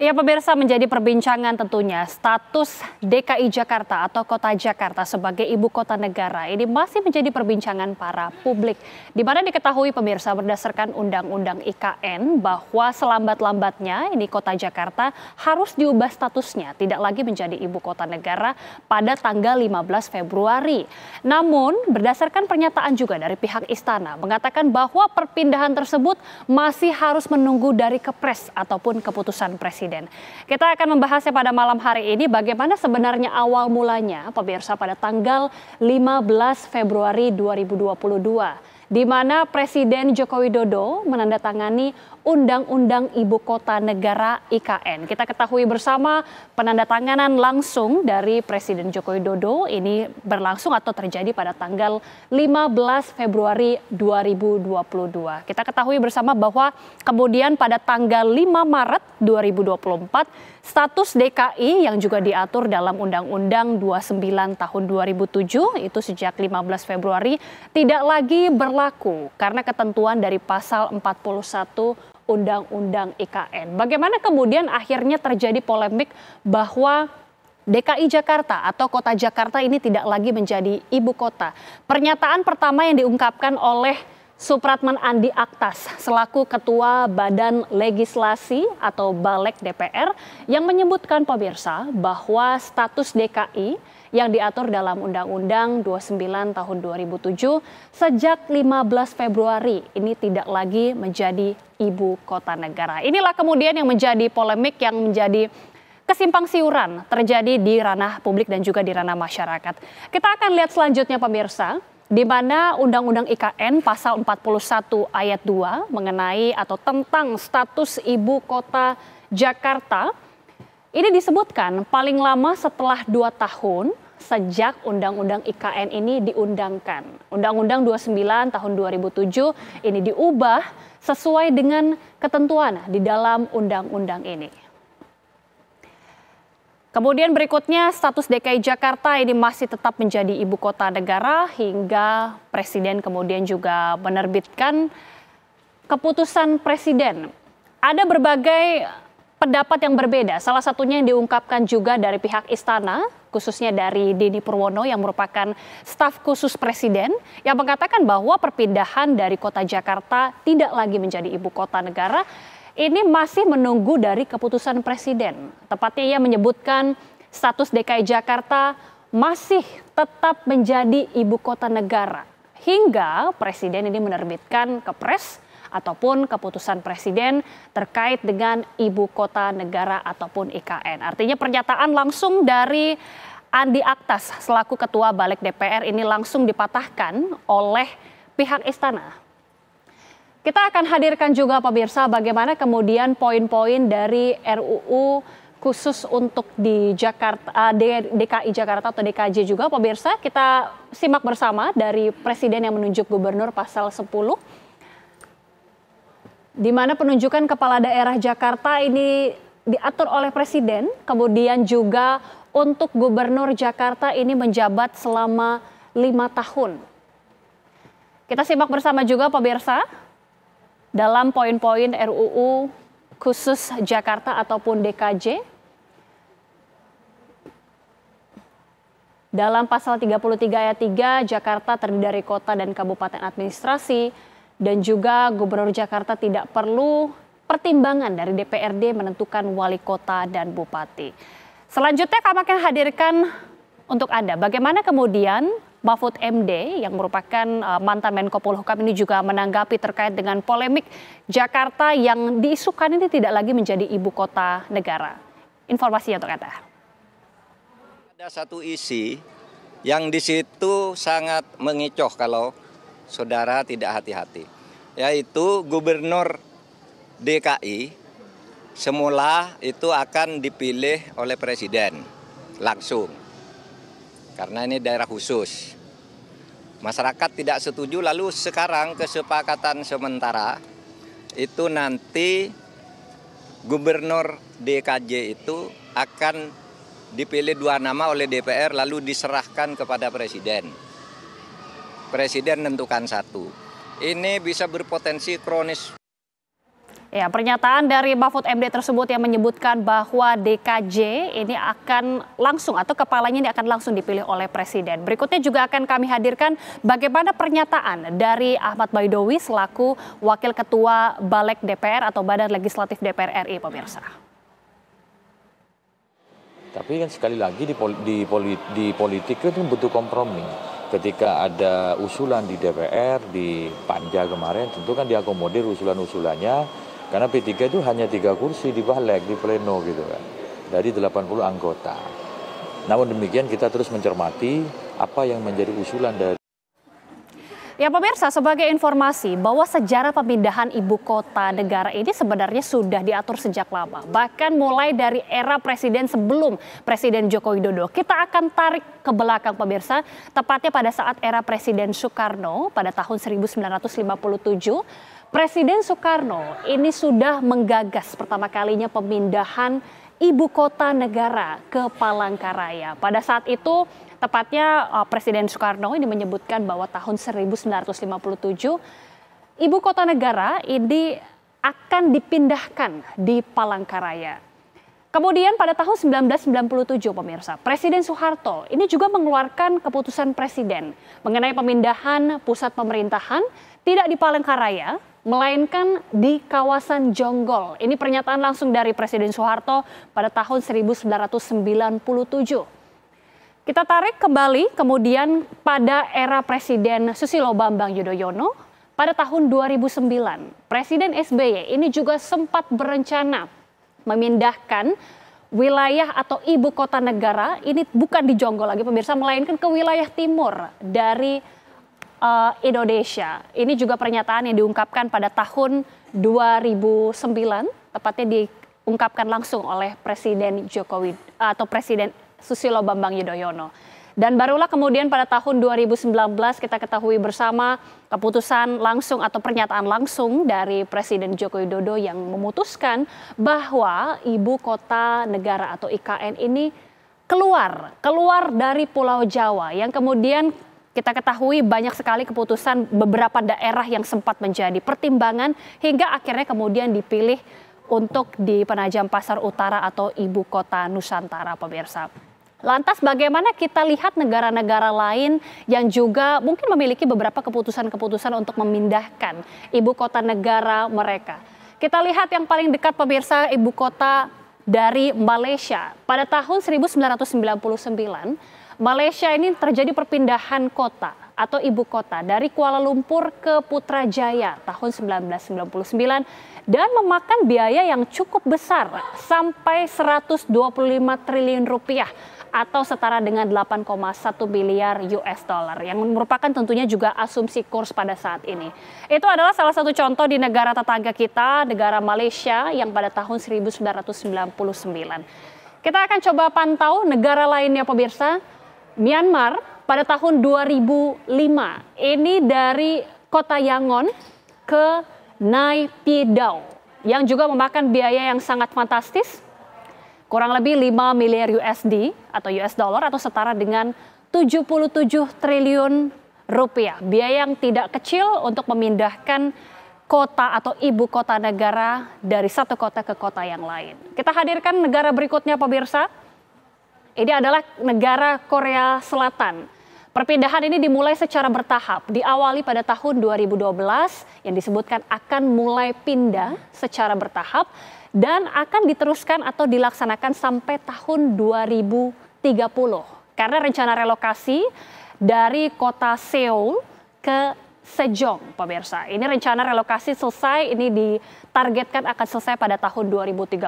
Ya pemirsa menjadi perbincangan tentunya status DKI Jakarta atau Kota Jakarta sebagai ibu kota negara ini masih menjadi perbincangan para publik. Di mana diketahui pemirsa berdasarkan Undang-Undang IKN bahwa selambat-lambatnya ini Kota Jakarta harus diubah statusnya tidak lagi menjadi ibu kota negara pada tanggal 15 Februari. Namun berdasarkan pernyataan juga dari pihak istana mengatakan bahwa perpindahan tersebut masih harus menunggu dari kepres ataupun keputusan presiden. Presiden. Kita akan membahasnya pada malam hari ini bagaimana sebenarnya awal mulanya pemirsa pada tanggal 15 Februari 2022 di mana Presiden Joko Widodo menandatangani Undang-Undang Ibu Kota Negara IKN. Kita ketahui bersama penandatanganan langsung dari Presiden Joko Widodo ini berlangsung atau terjadi pada tanggal 15 Februari 2022. Kita ketahui bersama bahwa kemudian pada tanggal 5 Maret 2024 status DKI yang juga diatur dalam Undang-Undang 29 tahun 2007 itu sejak 15 Februari tidak lagi berlangsung berlaku karena ketentuan dari pasal 41 Undang-Undang IKN. Bagaimana kemudian akhirnya terjadi polemik bahwa DKI Jakarta atau Kota Jakarta ini tidak lagi menjadi ibu kota. Pernyataan pertama yang diungkapkan oleh Supratman Andi Aktas selaku Ketua Badan Legislasi atau Balek DPR yang menyebutkan pemirsa bahwa status DKI yang diatur dalam Undang-Undang 29 tahun 2007 sejak 15 Februari ini tidak lagi menjadi ibu kota negara. Inilah kemudian yang menjadi polemik yang menjadi kesimpang siuran terjadi di ranah publik dan juga di ranah masyarakat. Kita akan lihat selanjutnya pemirsa, di mana Undang-Undang IKN pasal 41 ayat 2 mengenai atau tentang status ibu kota Jakarta ini disebutkan paling lama setelah dua tahun sejak Undang-Undang IKN ini diundangkan. Undang-Undang 29 tahun 2007 ini diubah sesuai dengan ketentuan di dalam Undang-Undang ini. Kemudian berikutnya status DKI Jakarta ini masih tetap menjadi ibu kota negara hingga Presiden kemudian juga menerbitkan keputusan Presiden. Ada berbagai pendapat yang berbeda. Salah satunya yang diungkapkan juga dari pihak istana, khususnya dari Didi Purwono yang merupakan staf khusus presiden yang mengatakan bahwa perpindahan dari kota Jakarta tidak lagi menjadi ibu kota negara. Ini masih menunggu dari keputusan presiden. Tepatnya ia menyebutkan status DKI Jakarta masih tetap menjadi ibu kota negara hingga presiden ini menerbitkan kepres ataupun keputusan presiden terkait dengan ibu kota negara ataupun IKN. Artinya pernyataan langsung dari Andi Aktas selaku ketua Balik DPR ini langsung dipatahkan oleh pihak istana. Kita akan hadirkan juga pemirsa bagaimana kemudian poin-poin dari RUU khusus untuk di Jakarta eh, DKI Jakarta atau DKJ juga pemirsa kita simak bersama dari presiden yang menunjuk gubernur pasal 10 di mana penunjukan kepala daerah Jakarta ini diatur oleh presiden, kemudian juga untuk gubernur Jakarta ini menjabat selama lima tahun. Kita simak bersama juga pemirsa dalam poin-poin RUU khusus Jakarta ataupun DKJ. Dalam pasal 33 ayat 3, Jakarta terdiri dari kota dan kabupaten administrasi, dan juga Gubernur Jakarta tidak perlu pertimbangan dari DPRD menentukan wali kota dan bupati. Selanjutnya kami akan hadirkan untuk Anda bagaimana kemudian Mahfud MD yang merupakan eh, mantan Menko Polhukam ini juga menanggapi terkait dengan polemik Jakarta yang diisukan ini tidak lagi menjadi ibu kota negara. Informasinya untuk Anda. Ada satu isi yang di situ sangat mengicoh kalau saudara tidak hati-hati, yaitu gubernur DKI semula itu akan dipilih oleh presiden langsung. Karena ini daerah khusus. Masyarakat tidak setuju lalu sekarang kesepakatan sementara itu nanti gubernur DKJ itu akan dipilih dua nama oleh DPR lalu diserahkan kepada presiden. Presiden menentukan satu. Ini bisa berpotensi kronis. Ya, pernyataan dari Mahfud MD tersebut yang menyebutkan bahwa DKJ ini akan langsung atau kepalanya ini akan langsung dipilih oleh Presiden. Berikutnya juga akan kami hadirkan bagaimana pernyataan dari Ahmad Baidowi selaku Wakil Ketua Balek DPR atau Badan Legislatif DPR RI, pemirsa. Tapi kan sekali lagi di, di politik itu kan butuh kompromi ketika ada usulan di DPR di Panja kemarin tentu kan diakomodir usulan-usulannya karena P3 itu hanya tiga kursi di balik di pleno gitu kan dari 80 anggota. Namun demikian kita terus mencermati apa yang menjadi usulan dari Ya pemirsa, sebagai informasi bahwa sejarah pemindahan ibu kota negara ini sebenarnya sudah diatur sejak lama. Bahkan mulai dari era presiden sebelum Presiden Joko Widodo. Kita akan tarik ke belakang pemirsa, tepatnya pada saat era Presiden Soekarno pada tahun 1957. Presiden Soekarno ini sudah menggagas pertama kalinya pemindahan ibu kota negara ke Palangkaraya. Pada saat itu tepatnya eh, Presiden Soekarno ini menyebutkan bahwa tahun 1957 ibu kota negara ini akan dipindahkan di Palangkaraya. Kemudian pada tahun 1997 pemirsa, Presiden Soeharto ini juga mengeluarkan keputusan presiden mengenai pemindahan pusat pemerintahan tidak di Palangkaraya melainkan di kawasan Jonggol. Ini pernyataan langsung dari Presiden Soeharto pada tahun 1997. Kita tarik kembali kemudian pada era Presiden Susilo Bambang Yudhoyono pada tahun 2009. Presiden SBY ini juga sempat berencana memindahkan wilayah atau ibu kota negara ini bukan di Jonggol lagi pemirsa melainkan ke wilayah timur dari uh, Indonesia. Ini juga pernyataan yang diungkapkan pada tahun 2009, tepatnya diungkapkan langsung oleh Presiden Jokowi atau Presiden Susilo Bambang Yudhoyono. Dan barulah kemudian pada tahun 2019 kita ketahui bersama keputusan langsung atau pernyataan langsung dari Presiden Joko Widodo yang memutuskan bahwa ibu kota negara atau IKN ini keluar, keluar dari Pulau Jawa yang kemudian kita ketahui banyak sekali keputusan beberapa daerah yang sempat menjadi pertimbangan hingga akhirnya kemudian dipilih untuk di Penajam Pasar Utara atau ibu kota Nusantara pemirsa. Lantas bagaimana kita lihat negara-negara lain yang juga mungkin memiliki beberapa keputusan-keputusan untuk memindahkan ibu kota negara mereka. Kita lihat yang paling dekat pemirsa ibu kota dari Malaysia. Pada tahun 1999 Malaysia ini terjadi perpindahan kota atau ibu kota dari Kuala Lumpur ke Putrajaya tahun 1999 dan memakan biaya yang cukup besar sampai 125 triliun rupiah atau setara dengan 8,1 miliar US dollar yang merupakan tentunya juga asumsi kurs pada saat ini. Itu adalah salah satu contoh di negara tetangga kita, negara Malaysia yang pada tahun 1999. Kita akan coba pantau negara lainnya pemirsa Myanmar pada tahun 2005. Ini dari kota Yangon ke Naipidau yang juga memakan biaya yang sangat fantastis kurang lebih 5 miliar USD atau US dollar atau setara dengan 77 triliun rupiah. Biaya yang tidak kecil untuk memindahkan kota atau ibu kota negara dari satu kota ke kota yang lain. Kita hadirkan negara berikutnya pemirsa. Ini adalah negara Korea Selatan. Perpindahan ini dimulai secara bertahap, diawali pada tahun 2012 yang disebutkan akan mulai pindah secara bertahap dan akan diteruskan atau dilaksanakan sampai tahun 2030. Karena rencana relokasi dari kota Seoul ke Sejong, pemirsa. Ini rencana relokasi selesai, ini ditargetkan akan selesai pada tahun 2030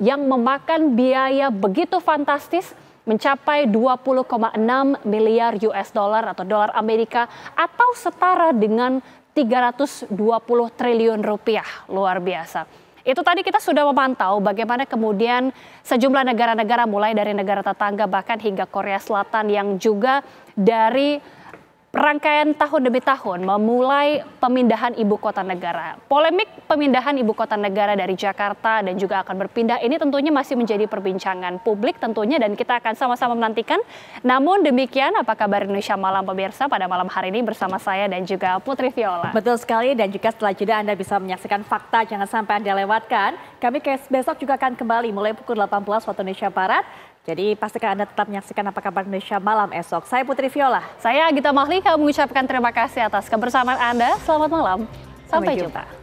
yang memakan biaya begitu fantastis mencapai 20,6 miliar US dollar atau dolar Amerika atau setara dengan 320 triliun rupiah. Luar biasa. Itu tadi kita sudah memantau bagaimana kemudian sejumlah negara-negara mulai dari negara tetangga bahkan hingga Korea Selatan yang juga dari Rangkaian tahun demi tahun memulai pemindahan ibu kota negara. Polemik pemindahan ibu kota negara dari Jakarta dan juga akan berpindah ini tentunya masih menjadi perbincangan publik tentunya dan kita akan sama-sama menantikan. Namun demikian apa kabar Indonesia malam pemirsa pada malam hari ini bersama saya dan juga Putri Viola. Betul sekali dan juga setelah jeda Anda bisa menyaksikan fakta jangan sampai Anda lewatkan. Kami besok juga akan kembali mulai pukul 18 waktu Indonesia Barat jadi pastikan Anda tetap menyaksikan apa kabar Indonesia malam esok. Saya Putri Viola. Saya Agita Mahlika mengucapkan terima kasih atas kebersamaan Anda. Selamat malam. Sampai, Sampai jumpa. jumpa.